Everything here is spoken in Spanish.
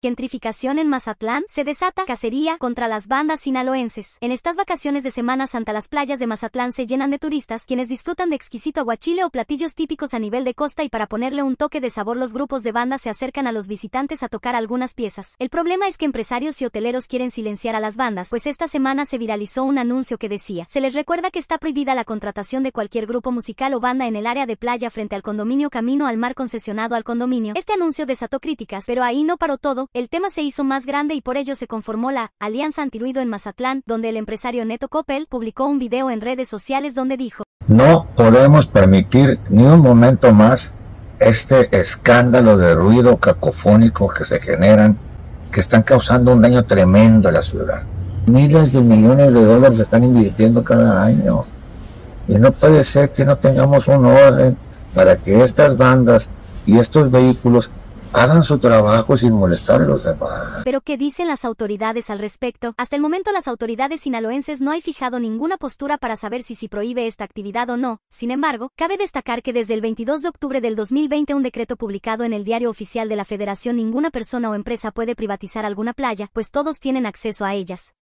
Gentrificación en Mazatlán se desata cacería contra las bandas sinaloenses. En estas vacaciones de Semana Santa las playas de Mazatlán se llenan de turistas quienes disfrutan de exquisito aguachile o platillos típicos a nivel de costa y para ponerle un toque de sabor los grupos de bandas se acercan a los visitantes a tocar algunas piezas. El problema es que empresarios y hoteleros quieren silenciar a las bandas, pues esta semana se viralizó un anuncio que decía, se les recuerda que está prohibida la contratación de cualquier grupo musical o banda en el área de playa frente al condominio camino al mar concesionado al condominio. Este anuncio desató críticas, pero ahí no paró todo, el tema se hizo más grande y por ello se conformó la Alianza Antiruido en Mazatlán, donde el empresario Neto Coppel publicó un video en redes sociales donde dijo, No podemos permitir ni un momento más este escándalo de ruido cacofónico que se generan, que están causando un daño tremendo a la ciudad. Miles de millones de dólares se están invirtiendo cada año. Y no puede ser que no tengamos un orden para que estas bandas y estos vehículos Hagan su trabajo sin molestar a los demás. Pero ¿qué dicen las autoridades al respecto? Hasta el momento las autoridades sinaloenses no hay fijado ninguna postura para saber si se prohíbe esta actividad o no. Sin embargo, cabe destacar que desde el 22 de octubre del 2020 un decreto publicado en el Diario Oficial de la Federación ninguna persona o empresa puede privatizar alguna playa, pues todos tienen acceso a ellas.